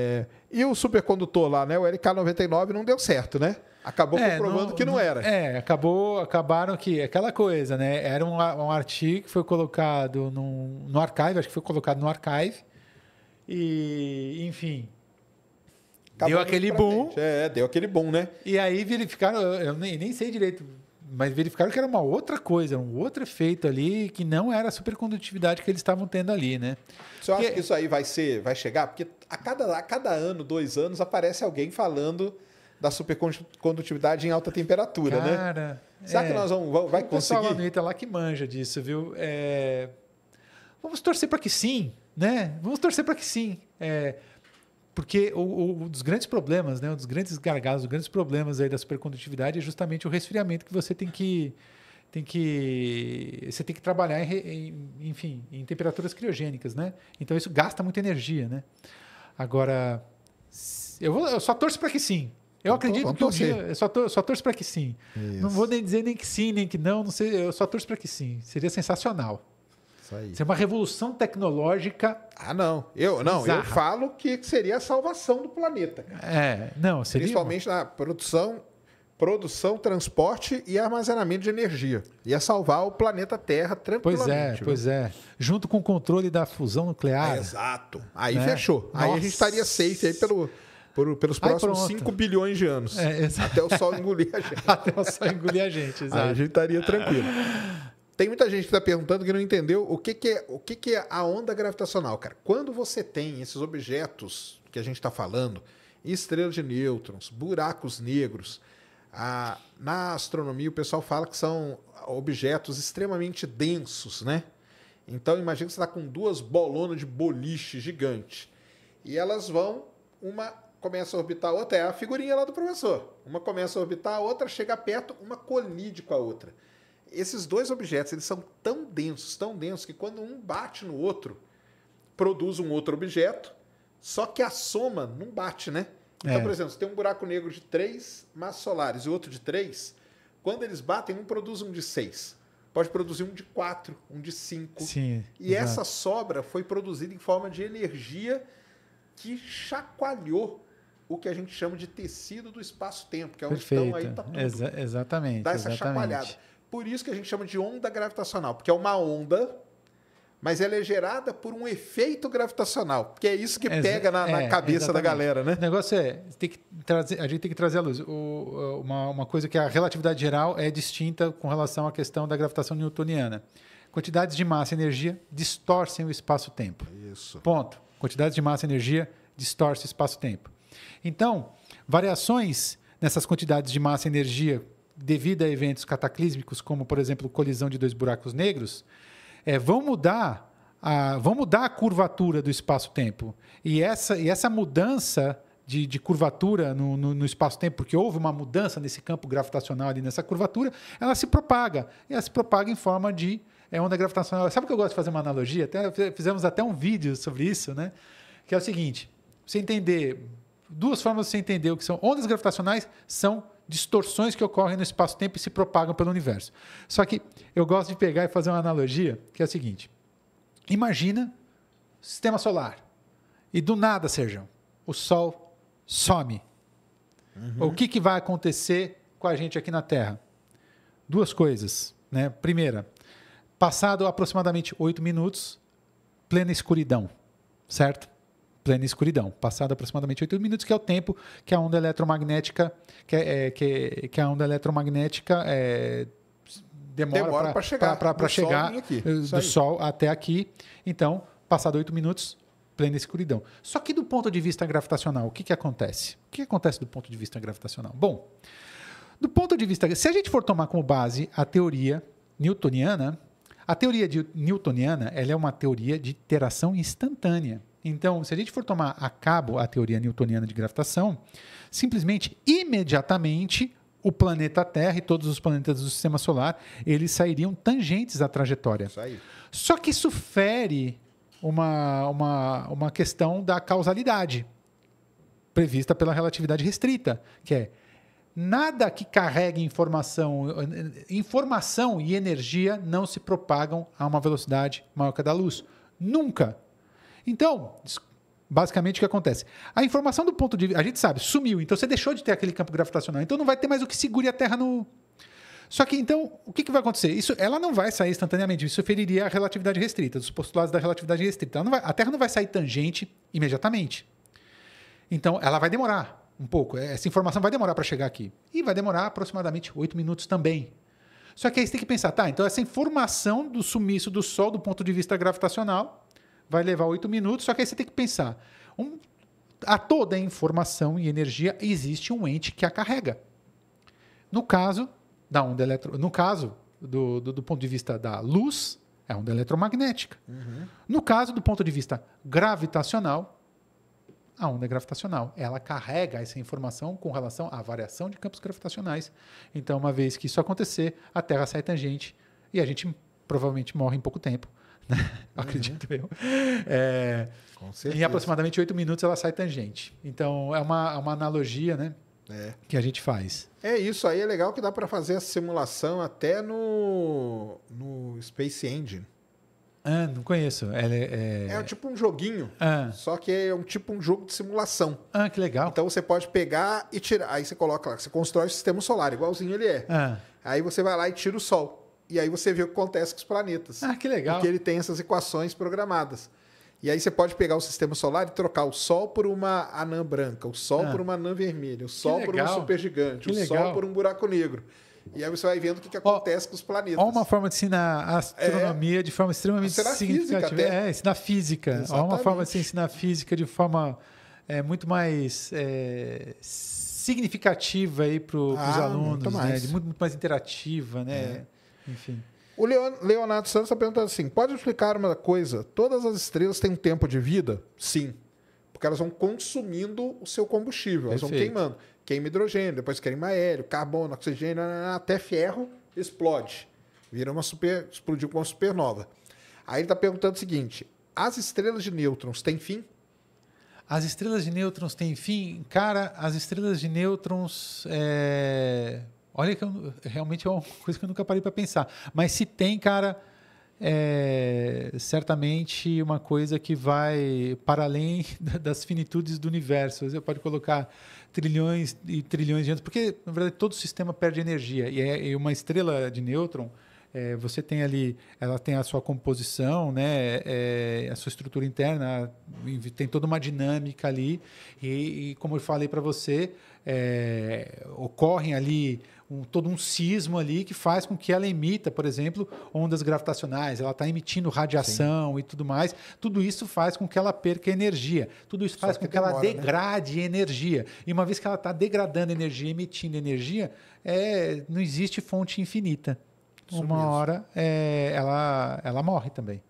É, e o supercondutor lá, né? O LK99 não deu certo, né? Acabou é, comprovando não, que não, não, era. É, acabou, acabaram que aquela coisa, né? Era um, um artigo que foi colocado no no archive, acho que foi colocado no archive. E, enfim. Acabou deu aquele boom. É, deu aquele boom, né? E aí verificaram, eu nem, nem sei direito mas verificaram que era uma outra coisa, um outro efeito ali que não era a supercondutividade que eles estavam tendo ali, né? Você acha que isso aí vai ser, vai chegar? Porque a cada, a cada ano, dois anos, aparece alguém falando da supercondutividade em alta temperatura, Cara, né? Cara, será é, que nós vamos, vamos vai conseguir? Pessoal lá, lá que manja disso, viu? É, vamos torcer para que sim, né? Vamos torcer para que sim. É, porque o, o, um dos grandes problemas, né, um dos grandes gargalos, um dos grandes problemas aí da supercondutividade é justamente o resfriamento que você tem que tem que você tem que trabalhar em, em, enfim em temperaturas criogênicas, né? Então isso gasta muita energia, né? Agora eu, vou, eu só torço para que sim, eu então, acredito Vamos que eu só, tor só torço para que sim. Isso. Não vou nem dizer nem que sim, nem que não, não sei, eu só torço para que sim. Seria sensacional. Isso aí. Isso é uma revolução tecnológica. Ah, não. Eu não, bizarra. eu falo que seria a salvação do planeta. É, não, seria principalmente uma... na produção, produção, transporte e armazenamento de energia. Ia salvar o planeta Terra é, tranquilamente. Pois é, viu? pois é. Junto com o controle da fusão nuclear. Ah, exato. Aí né? fechou. Nossa. Aí a gente estaria safe aí pelo por, pelos próximos Ai, 5 bilhões de anos. É, Até o sol engolir a gente. Até o sol engolir a gente, exato. Aí a gente estaria tranquilo. Tem muita gente que está perguntando que não entendeu o que, que é o que, que é a onda gravitacional, cara. Quando você tem esses objetos que a gente está falando, estrelas de nêutrons, buracos negros, a, na astronomia o pessoal fala que são objetos extremamente densos, né? Então imagina que você está com duas bolonas de boliche gigante e elas vão uma começa a orbitar a outra, é a figurinha lá do professor. Uma começa a orbitar a outra, chega perto, uma colide com a outra esses dois objetos eles são tão densos, tão densos, que quando um bate no outro, produz um outro objeto, só que a soma não bate, né? Então, é. por exemplo, se tem um buraco negro de três massas solares e outro de três, quando eles batem, um produz um de seis. Pode produzir um de quatro, um de cinco. Sim, e exato. essa sobra foi produzida em forma de energia que chacoalhou o que a gente chama de tecido do espaço-tempo, que é onde Perfeito. estão aí tá tudo. Exa exatamente. Dá essa exatamente. chacoalhada. Por isso que a gente chama de onda gravitacional, porque é uma onda, mas ela é gerada por um efeito gravitacional, porque é isso que pega na, é, na cabeça exatamente. da galera, né? O negócio é, tem que trazer, a gente tem que trazer à luz. O, uma, uma coisa que a relatividade geral é distinta com relação à questão da gravitação newtoniana. Quantidades de massa e energia distorcem o espaço-tempo. Isso. Ponto. Quantidades de massa e energia distorcem o espaço-tempo. Então, variações nessas quantidades de massa e energia devido a eventos cataclísmicos, como, por exemplo, colisão de dois buracos negros, é, vão mudar a, vão mudar a curvatura do espaço-tempo. E essa, e essa mudança de, de curvatura no, no, no espaço-tempo, porque houve uma mudança nesse campo gravitacional ali nessa curvatura, ela se propaga. E ela se propaga em forma de é, onda gravitacional. Sabe que eu gosto de fazer uma analogia? Até, fizemos até um vídeo sobre isso, né? Que é o seguinte: você entender. Duas formas de você entender o que são ondas gravitacionais são distorções que ocorrem no espaço-tempo e se propagam pelo universo. Só que eu gosto de pegar e fazer uma analogia, que é a seguinte: imagina sistema solar e do nada, Serjão, o Sol some. Uhum. O que, que vai acontecer com a gente aqui na Terra? Duas coisas. Né? Primeira, passado aproximadamente oito minutos, plena escuridão, certo? plena escuridão, passado aproximadamente 8 minutos, que é o tempo que a onda eletromagnética que, é, é que, que a onda eletromagnética é, demora, para chegar, pra, pra, pra do, chegar eh, sol do sol até aqui. Então, passado 8 minutos, plena escuridão. Só que do ponto de vista gravitacional, o que, que acontece? O que acontece do ponto de vista gravitacional? Bom, do ponto de vista. Se a gente for tomar como base a teoria newtoniana, a teoria newtoniana ela é uma teoria de interação instantânea. Então, se a gente for tomar a cabo a teoria newtoniana de gravitação, simplesmente, imediatamente, o planeta Terra e todos os planetas do sistema solar, eles sairiam tangentes à trajetória. Só que isso fere uma, uma, uma questão da causalidade prevista pela relatividade restrita, que é nada que carregue informação, informação e energia não se propagam a uma velocidade maior que a da luz. Nunca. Então, basicamente o que acontece? A informação do ponto de vista. A gente sabe, sumiu. Então você deixou de ter aquele campo gravitacional. Então não vai ter mais o que segure a Terra no. Só que então, o que, que vai acontecer? Isso, ela não vai sair instantaneamente, isso feriria a relatividade restrita, dos postulados da relatividade restrita. Vai, a Terra não vai sair tangente imediatamente. Então, ela vai demorar um pouco. É, essa informação vai demorar para chegar aqui. E vai demorar aproximadamente oito minutos também. Só que aí você tem que pensar, tá, então essa informação do sumiço do Sol do ponto de vista gravitacional vai levar oito minutos, só que aí você tem que pensar. Um, a toda informação e energia existe um ente que a carrega. No caso da onda eletro, no caso do, do, do ponto de vista da luz, é onda eletromagnética. Uhum. No caso do ponto de vista gravitacional, a onda gravitacional. Ela carrega essa informação com relação à variação de campos gravitacionais. Então, uma vez que isso acontecer, a Terra sai tangente e a gente provavelmente morre em pouco tempo. Acredito uhum. eu. É, em aproximadamente oito minutos ela sai tangente. Então é uma, é uma analogia, né? É. Que a gente faz. É isso aí, é legal que dá para fazer a simulação até no, no Space Engine. Ah, não conheço. É, é, é... é tipo um joguinho, ah. só que é um tipo um jogo de simulação. Ah, que legal. Então você pode pegar e tirar. Aí você coloca lá, você constrói o sistema solar, igualzinho ele é. Ah. Aí você vai lá e tira o sol e aí você vê o que acontece com os planetas. Ah, que legal. Porque ele tem essas equações programadas. E aí você pode pegar o sistema solar e trocar o Sol por uma anã branca, o Sol ah. por uma anã vermelha, o Sol por um supergigante, o Sol por um buraco negro. E aí você vai vendo o que, que acontece oh, com os planetas. Ó uma forma de ensinar astronomia é, de forma extremamente significativa. Física É, ensinar física. Exatamente. uma forma de ensinar física de forma é, muito mais é, significativa para os ah, alunos, muito né? mais. Né? Muito, muito, mais interativa, né? É. Enfim. O Leon, Leonardo Santos está perguntando assim: pode explicar uma coisa? Todas as estrelas têm um tempo de vida? Sim. Porque elas vão consumindo o seu combustível, Perfeito. elas vão queimando. Queima hidrogênio, depois queima aéreo, carbono, oxigênio, até ferro explode. Vira uma super. explodiu com uma supernova. Aí ele está perguntando o seguinte: as estrelas de nêutrons têm fim? As estrelas de nêutrons têm fim? Cara, as estrelas de nêutrons. É Olha que eu, realmente é uma coisa que eu nunca parei para pensar. Mas se tem, cara, é certamente uma coisa que vai para além das finitudes do universo. Você pode colocar trilhões e trilhões de anos, porque na verdade todo sistema perde energia e é, uma estrela de nêutron é, você tem ali, ela tem a sua composição, né, é, a sua estrutura interna, tem toda uma dinâmica ali, e, e como eu falei para você, é, ocorrem ali um, todo um sismo ali que faz com que ela emita, por exemplo, ondas gravitacionais, ela está emitindo radiação Sim. e tudo mais. Tudo isso faz com que ela perca energia. Tudo isso faz que com que demora, ela né? degrade né? energia. E uma vez que ela está degradando energia, emitindo energia, é, não existe fonte infinita. Isso uma mesmo. hora é, ela, ela morre também.